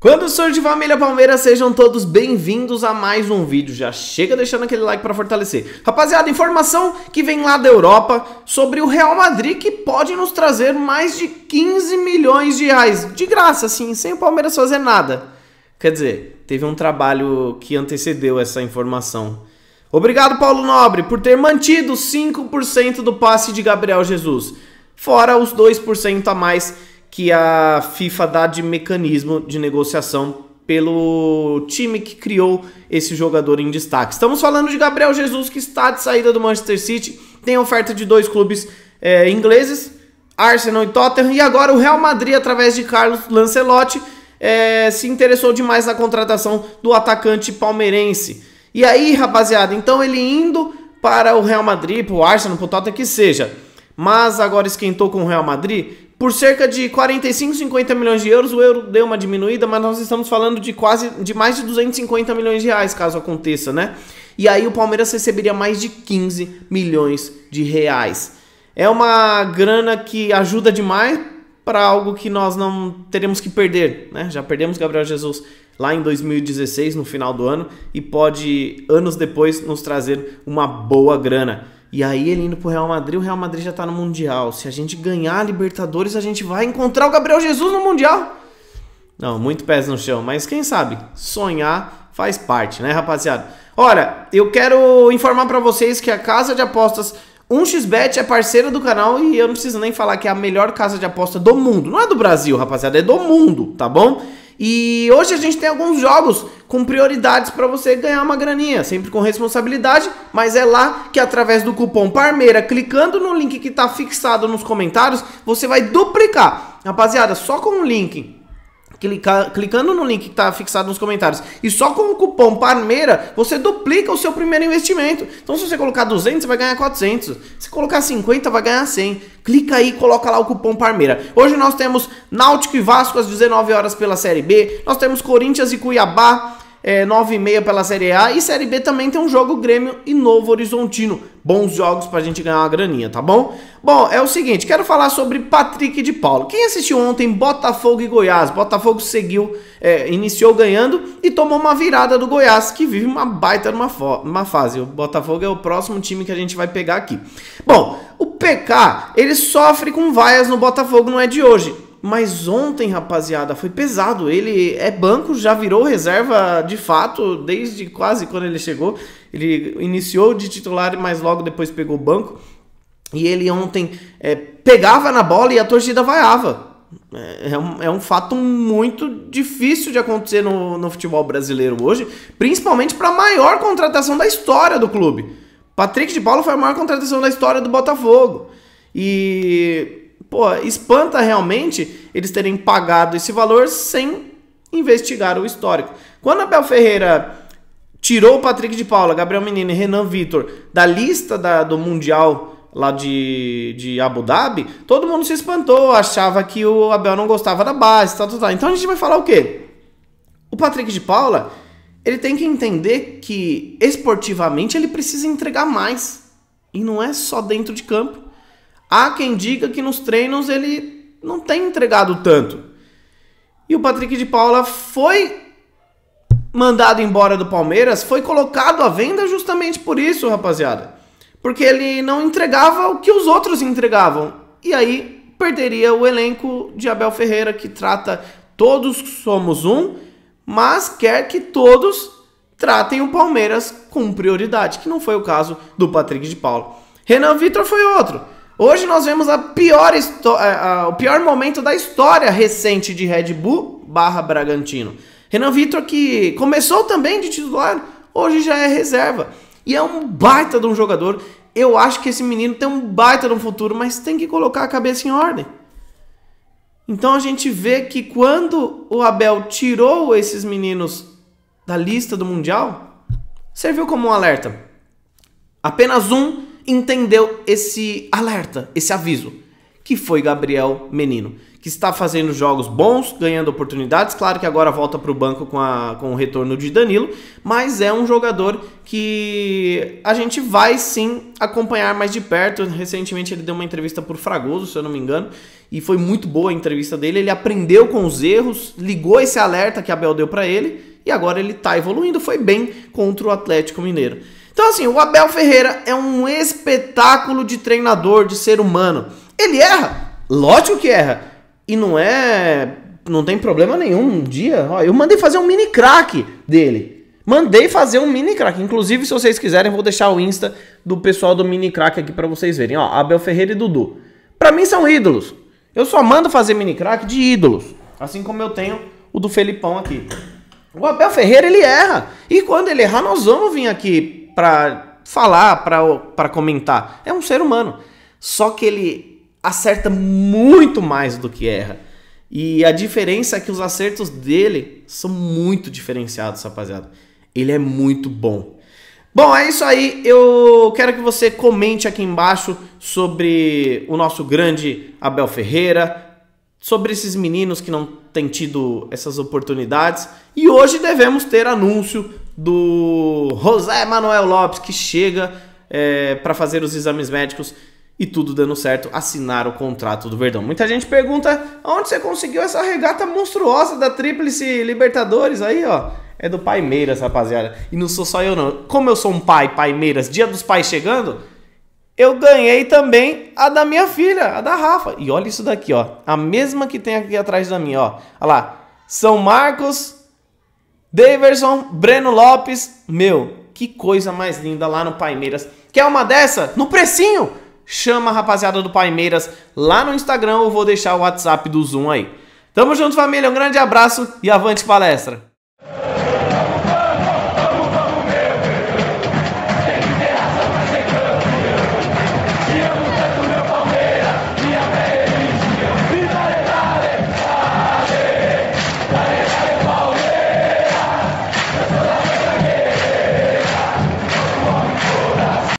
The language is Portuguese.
Quando sou de família Palmeiras, sejam todos bem-vindos a mais um vídeo. Já chega deixando aquele like para fortalecer. Rapaziada, informação que vem lá da Europa sobre o Real Madrid que pode nos trazer mais de 15 milhões de reais. De graça, assim, sem o Palmeiras fazer nada. Quer dizer, teve um trabalho que antecedeu essa informação. Obrigado, Paulo Nobre, por ter mantido 5% do passe de Gabriel Jesus, fora os 2% a mais que a FIFA dá de mecanismo de negociação pelo time que criou esse jogador em destaque. Estamos falando de Gabriel Jesus, que está de saída do Manchester City, tem oferta de dois clubes é, ingleses, Arsenal e Tottenham, e agora o Real Madrid, através de Carlos Lancelotti, é, se interessou demais na contratação do atacante palmeirense. E aí, rapaziada, então ele indo para o Real Madrid, para o Arsenal, para o Tottenham, que seja, mas agora esquentou com o Real Madrid, por cerca de 45, 50 milhões de euros, o euro deu uma diminuída, mas nós estamos falando de quase de mais de 250 milhões de reais, caso aconteça, né? E aí o Palmeiras receberia mais de 15 milhões de reais. É uma grana que ajuda demais para algo que nós não teremos que perder, né? Já perdemos Gabriel Jesus lá em 2016, no final do ano, e pode anos depois nos trazer uma boa grana. E aí ele indo pro Real Madrid, o Real Madrid já tá no Mundial. Se a gente ganhar a Libertadores, a gente vai encontrar o Gabriel Jesus no Mundial. Não, muito pés no chão, mas quem sabe? Sonhar faz parte, né, rapaziada? Olha, eu quero informar para vocês que a casa de apostas 1xBet é parceira do canal e eu não preciso nem falar que é a melhor casa de aposta do mundo. Não é do Brasil, rapaziada, é do mundo, tá bom? E hoje a gente tem alguns jogos com prioridades para você ganhar uma graninha, sempre com responsabilidade, mas é lá que através do cupom Parmeira, clicando no link que está fixado nos comentários, você vai duplicar. Rapaziada, só com o link clica, clicando no link que está fixado nos comentários. E só com o cupom Parmeira, você duplica o seu primeiro investimento. Então, se você colocar 200, você vai ganhar 400. Se colocar 50, vai ganhar 100. Clica aí, coloca lá o cupom Parmeira. Hoje nós temos Náutico e Vasco às 19 horas pela Série B. Nós temos Corinthians e Cuiabá é, 9,5 pela Série A. E Série B também tem um jogo Grêmio e Novo Horizontino. Bons jogos pra gente ganhar uma graninha, tá bom? Bom, é o seguinte, quero falar sobre Patrick de Paulo. Quem assistiu ontem Botafogo e Goiás? Botafogo seguiu, é, iniciou ganhando e tomou uma virada do Goiás, que vive uma baita numa, numa fase. O Botafogo é o próximo time que a gente vai pegar aqui. Bom, o PK, ele sofre com vaias no Botafogo, não é de hoje mas ontem, rapaziada, foi pesado. Ele é banco, já virou reserva de fato desde quase quando ele chegou. Ele iniciou de titular, mas logo depois pegou o banco. E ele ontem é, pegava na bola e a torcida vaiava. É, é um, é um fato muito difícil de acontecer no, no futebol brasileiro hoje, principalmente para a maior contratação da história do clube. Patrick de Paulo foi a maior contratação da história do Botafogo. E pô, espanta realmente eles terem pagado esse valor sem investigar o histórico. Quando Abel Ferreira tirou o Patrick de Paula, Gabriel Menino e Renan Vitor da lista da, do Mundial lá de, de Abu Dhabi, todo mundo se espantou, achava que o Abel não gostava da base, tal, tal, tal. Então a gente vai falar o quê? O Patrick de Paula, ele tem que entender que esportivamente ele precisa entregar mais. E não é só dentro de campo. Há quem diga que nos treinos ele não tem entregado tanto. E o Patrick de Paula foi mandado embora do Palmeiras, foi colocado à venda justamente por isso, rapaziada. Porque ele não entregava o que os outros entregavam. E aí perderia o elenco de Abel Ferreira, que trata todos somos um, mas quer que todos tratem o Palmeiras com prioridade, que não foi o caso do Patrick de Paulo. Renan Vitor foi outro. Hoje nós vemos a pior a, a, o pior momento da história recente de Red Bull barra Bragantino. Renan Vitor que começou também de titular, hoje já é reserva. E é um baita de um jogador. Eu acho que esse menino tem um baita de um futuro, mas tem que colocar a cabeça em ordem. Então a gente vê que quando o Abel tirou esses meninos da lista do Mundial, serviu como um alerta. Apenas um entendeu esse alerta, esse aviso, que foi Gabriel Menino, que está fazendo jogos bons, ganhando oportunidades. Claro que agora volta para o banco com, a, com o retorno de Danilo, mas é um jogador que a gente vai sim acompanhar mais de perto. Recentemente ele deu uma entrevista por Fragoso, se eu não me engano, e foi muito boa a entrevista dele. Ele aprendeu com os erros, ligou esse alerta que a deu para ele. E agora ele está evoluindo, foi bem contra o Atlético Mineiro. Então, assim, o Abel Ferreira é um espetáculo de treinador, de ser humano. Ele erra? Lógico que erra. E não é. Não tem problema nenhum. Um dia, ó, eu mandei fazer um mini crack dele. Mandei fazer um mini crack. Inclusive, se vocês quiserem, vou deixar o Insta do pessoal do mini crack aqui para vocês verem. Ó, Abel Ferreira e Dudu. Para mim são ídolos. Eu só mando fazer mini crack de ídolos. Assim como eu tenho o do Felipão aqui. O Abel Ferreira, ele erra. E quando ele errar, nós vamos vir aqui para falar, para comentar. É um ser humano. Só que ele acerta muito mais do que erra. E a diferença é que os acertos dele são muito diferenciados, rapaziada. Ele é muito bom. Bom, é isso aí. Eu quero que você comente aqui embaixo sobre o nosso grande Abel Ferreira, sobre esses meninos que não têm tido essas oportunidades. E hoje devemos ter anúncio do José Manuel Lopes, que chega é, para fazer os exames médicos e tudo dando certo, assinar o contrato do Verdão. Muita gente pergunta onde você conseguiu essa regata monstruosa da Tríplice Libertadores aí, ó. É do Pai Meiras rapaziada. E não sou só eu, não. Como eu sou um pai, Pai Meiras dia dos pais chegando, eu ganhei também a da minha filha, a da Rafa. E olha isso daqui, ó. A mesma que tem aqui atrás da minha, ó. Olha lá. São Marcos, Daverson, Breno Lopes, meu, que coisa mais linda lá no Palmeiras. Quer uma dessa? No precinho! Chama a rapaziada do Palmeiras lá no Instagram ou vou deixar o WhatsApp do Zoom aí. Tamo junto, família. Um grande abraço e avante palestra!